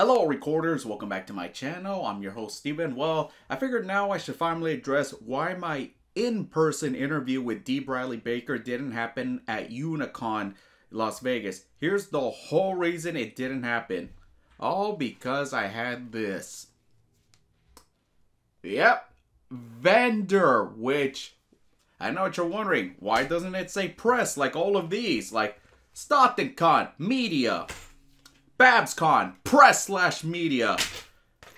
Hello recorders, welcome back to my channel. I'm your host Steven. Well, I figured now I should finally address why my in-person interview with D. Bradley Baker didn't happen at Unicon Las Vegas. Here's the whole reason it didn't happen. All because I had this. Yep, vendor, which I know what you're wondering. Why doesn't it say press like all of these? Like Stockton Con, media. BabsCon Press slash Media,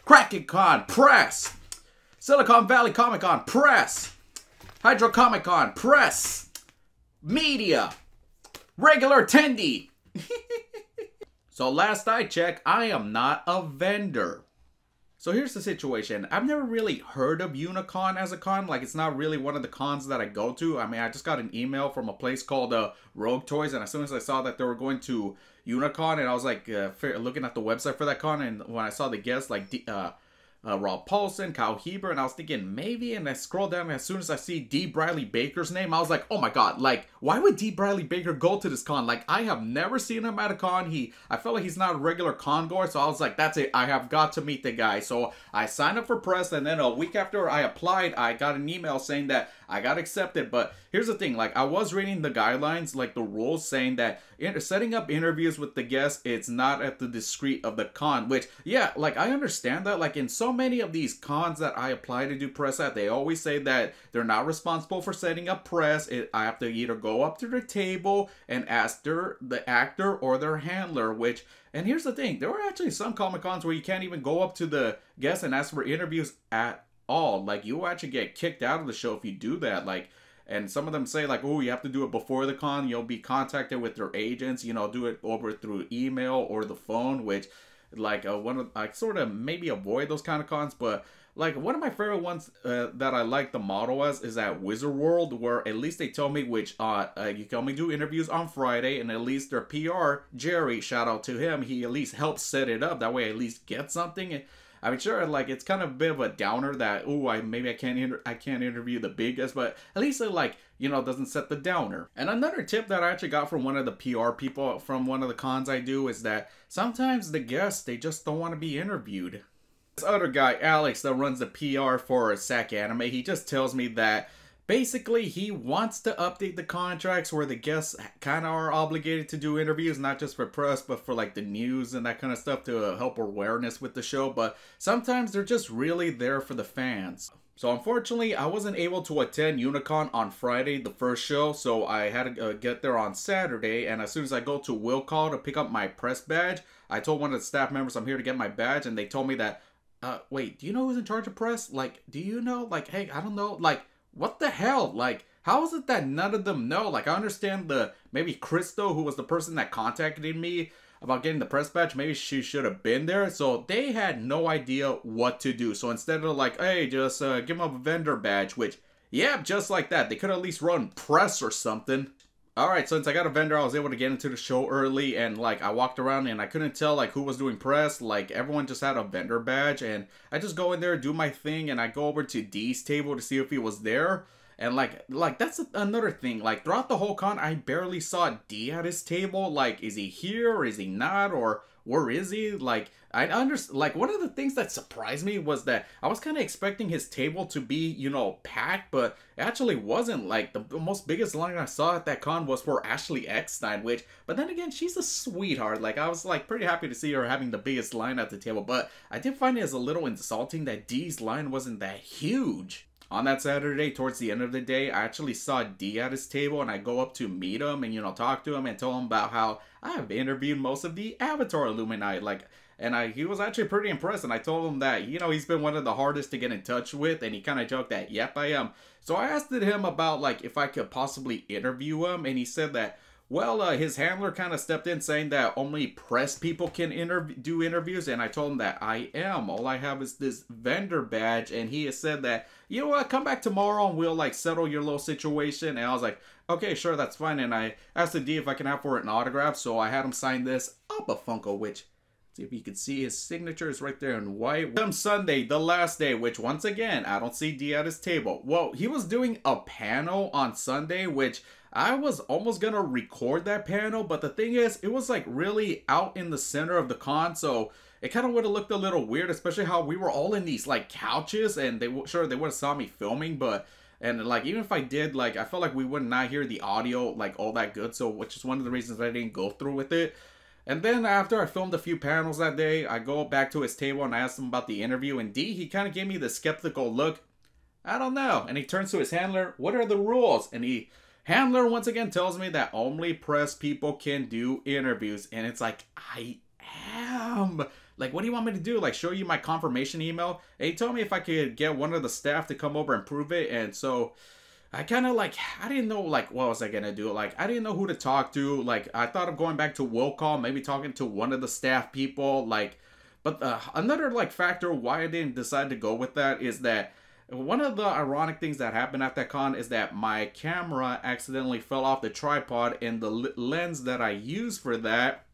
KrakenCon Press, Silicon Valley Comic Con Press, Hydro Comic Con Press, Media, regular attendee. so last I checked, I am not a vendor. So here's the situation. I've never really heard of Unicon as a con. Like, it's not really one of the cons that I go to. I mean, I just got an email from a place called uh, Rogue Toys, and as soon as I saw that they were going to Unicon, and I was like uh, looking at the website for that con, and when I saw the guest, like, uh, uh, Rob Paulson, Kyle Heber, and I was thinking maybe, and I scrolled down, and as soon as I see D. Bradley Baker's name, I was like, oh my god, like, why would D. Bradley Baker go to this con? Like, I have never seen him at a con. He, I felt like he's not a regular con goer, so I was like, that's it, I have got to meet the guy. So I signed up for press, and then a week after I applied, I got an email saying that I got accepted. But here's the thing, like, I was reading the guidelines, like the rules saying that setting up interviews with the guests, it's not at the discreet of the con, which, yeah, like, I understand that, like, in some so many of these cons that I apply to do press at, they always say that they're not responsible for setting up press. It, I have to either go up to the table and ask their, the actor or their handler, which, and here's the thing, there are actually some Comic Cons where you can't even go up to the guest and ask for interviews at all. Like, you actually get kicked out of the show if you do that. Like, and some of them say like oh you have to do it before the con you'll be contacted with their agents you know do it over through email or the phone which like uh, one of I sort of maybe avoid those kind of cons, but like one of my favorite ones uh, that I like the model as is at Wizard World, where at least they tell me which uh, uh you can only do interviews on Friday, and at least their PR Jerry, shout out to him, he at least helps set it up. That way, I at least get something. I mean, sure, like it's kind of a bit of a downer that oh, I maybe I can't inter- I can't interview the biggest, but at least it like you know doesn't set the downer. And another tip that I actually got from one of the PR people from one of the cons I do is that sometimes the guests they just don't want to be interviewed. This other guy, Alex, that runs the PR for Sack Anime, he just tells me that basically he wants to update the contracts where the guests kind of are obligated to do interviews not just for press but for like the news and that kind of stuff to help awareness with the show but sometimes they're just really there for the fans so unfortunately, I wasn't able to attend Unicon on Friday, the first show, so I had to uh, get there on Saturday, and as soon as I go to Will Call to pick up my press badge, I told one of the staff members I'm here to get my badge, and they told me that, uh, wait, do you know who's in charge of press? Like, do you know? Like, hey, I don't know. Like, what the hell? Like, how is it that none of them know? Like, I understand the maybe Crystal, who was the person that contacted me about getting the press badge, maybe she should have been there. So they had no idea what to do. So instead of like, hey, just uh, give them a vendor badge, which, yeah, just like that, they could at least run press or something. All right, since I got a vendor, I was able to get into the show early and like I walked around and I couldn't tell like who was doing press. Like everyone just had a vendor badge and I just go in there, do my thing and I go over to D's table to see if he was there. And like like that's another thing. Like throughout the whole con, I barely saw D at his table. Like is he here or is he not or where is he? Like, I understand. Like, one of the things that surprised me was that I was kind of expecting his table to be, you know, packed, but actually wasn't. Like, the most biggest line I saw at that con was for Ashley Eckstein, which, but then again, she's a sweetheart. Like, I was, like, pretty happy to see her having the biggest line at the table, but I did find it as a little insulting that Dee's line wasn't that huge on that Saturday, towards the end of the day, I actually saw D at his table and I go up to meet him and, you know, talk to him and tell him about how I've interviewed most of the Avatar Illuminati. Like, and I, he was actually pretty impressed. And I told him that, you know, he's been one of the hardest to get in touch with. And he kind of joked that, yep, I am. So I asked him about, like, if I could possibly interview him. And he said that, well, uh, his handler kind of stepped in saying that only press people can interv- do interviews, and I told him that I am. All I have is this vendor badge, and he has said that, you know what, come back tomorrow and we'll like settle your little situation. And I was like, okay, sure, that's fine. And I asked the D if I can have for it an autograph, so I had him sign this up a Funko, which if you can see his signature is right there in white. Come Sunday, the last day, which once again, I don't see D at his table. Well, he was doing a panel on Sunday, which I was almost gonna record that panel, but the thing is, it was like really out in the center of the con, so it kind of would have looked a little weird, especially how we were all in these like couches, and they sure they would have saw me filming, but and like even if I did, like I felt like we would not hear the audio like all that good, so which is one of the reasons I didn't go through with it. And then after I filmed a few panels that day, I go back to his table and I ask him about the interview. And D, he kind of gave me the skeptical look. I don't know. And he turns to his handler, what are the rules? And he handler once again tells me that only press people can do interviews. And it's like, I am. Like, what do you want me to do? Like, show you my confirmation email? And he told me if I could get one of the staff to come over and prove it. And so I kind of like I didn't know like what was I gonna do. Like I didn't know who to talk to. Like I thought of going back to will call, maybe talking to one of the staff people. Like, but uh, another like factor why I didn't decide to go with that is that one of the ironic things that happened at that con is that my camera accidentally fell off the tripod and the lens that I use for that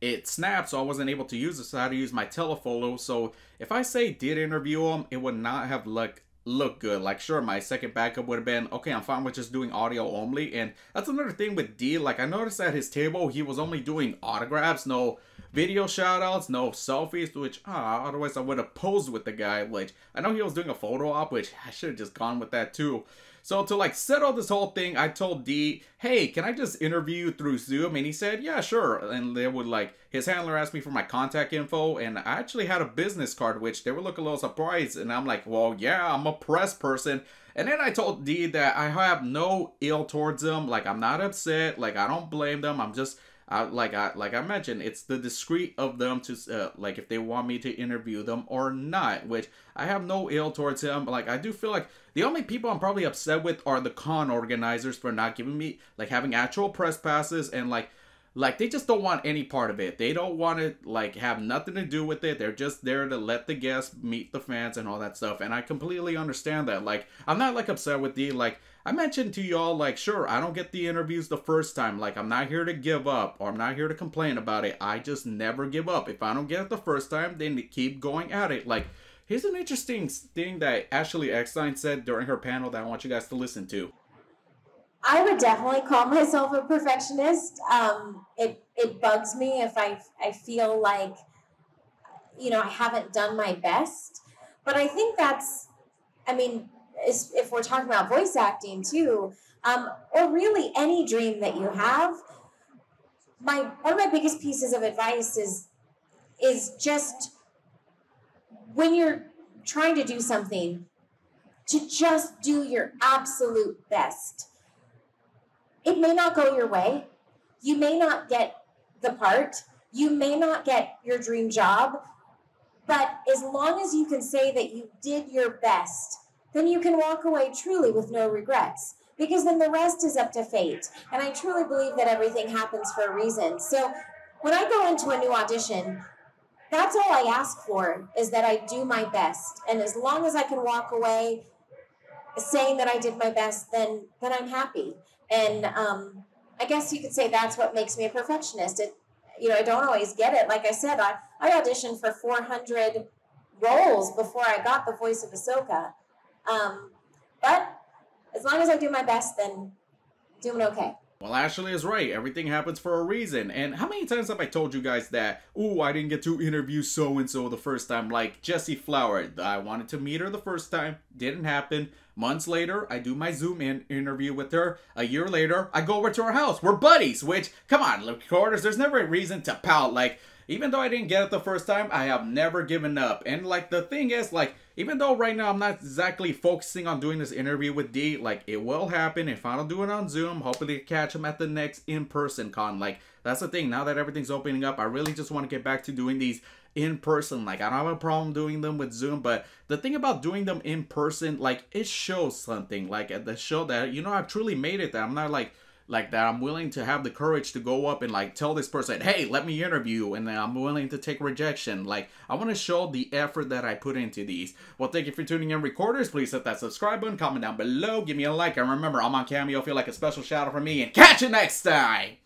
it snapped, so I wasn't able to use it. So I had to use my telephoto. So if I say did interview him, it would not have looked look good. Like, sure, my second backup would have been, okay, I'm fine with just doing audio only. And that's another thing with D. Like, I noticed at his table, he was only doing autographs, no video shoutouts, no selfies, which, ah, otherwise I would have posed with the guy, which I know he was doing a photo op, which I should have just gone with that too. So to like settle this whole thing, I told D, hey, can I just interview through Zoom? And he said, yeah, sure. And they would like, his handler asked me for my contact info and I actually had a business card, which they were look a little surprised. And I'm like, well, yeah, I'm a press person. And then I told D that I have no ill towards them. Like, I'm not upset. Like, I don't blame them. I'm just I, like I like I mentioned, it's the discreet of them to uh, like if they want me to interview them or not. Which I have no ill towards them. Like I do feel like the only people I'm probably upset with are the con organizers for not giving me like having actual press passes and like like they just don't want any part of it. They don't want to like have nothing to do with it. They're just there to let the guests meet the fans and all that stuff. And I completely understand that. Like I'm not like upset with the like I mentioned to y'all, like, sure, I don't get the interviews the first time. Like, I'm not here to give up or I'm not here to complain about it. I just never give up. If I don't get it the first time, then keep going at it. Like, here's an interesting thing that Ashley Eckstein said during her panel that I want you guys to listen to. I would definitely call myself a perfectionist. Um, it it bugs me if I I feel like you know I haven't done my best, but I think that's I mean if we're talking about voice acting too, um, or really any dream that you have, my one of my biggest pieces of advice is is just when you're trying to do something, to just do your absolute best. It may not go your way. You may not get the part. You may not get your dream job. But as long as you can say that you did your best, then you can walk away truly with no regrets because then the rest is up to fate. And I truly believe that everything happens for a reason. So when I go into a new audition, that's all I ask for is that I do my best. And as long as I can walk away saying that I did my best, then then I'm happy. And um, I guess you could say that's what makes me a perfectionist. It, you know, I don't always get it. Like I said, I, I auditioned for 400 roles before I got the voice of Ahsoka. Um, but as long as I do my best, then doing okay. Well, Ashley is right. Everything happens for a reason. And how many times have I told you guys that, ooh, I didn't get to interview so and so the first time? Like Jessie Flower, I wanted to meet her the first time, didn't happen. Months later, I do my Zoom in interview with her. A year later, I go over to her house. We're buddies, which, come on, recorders, there's never a reason to pout. Like, even though I didn't get it the first time, I have never given up. And like the thing is, like even though right now I'm not exactly focusing on doing this interview with D, like it will happen if I don't do it on Zoom. Hopefully catch him at the next in-person con. Like that's the thing. Now that everything's opening up, I really just want to get back to doing these in person. Like I don't have a problem doing them with Zoom, but the thing about doing them in person, like it shows something. Like at the show that you know I've truly made it. That I'm not like like that I'm willing to have the courage to go up and like tell this person, hey, let me interview, and then I'm willing to take rejection. Like I want to show the effort that I put into these. Well, thank you for tuning in, recorders. Please hit that subscribe button, comment down below, give me a like, and remember, I'm on Cameo. Feel like a special shout out for me, and catch you next time.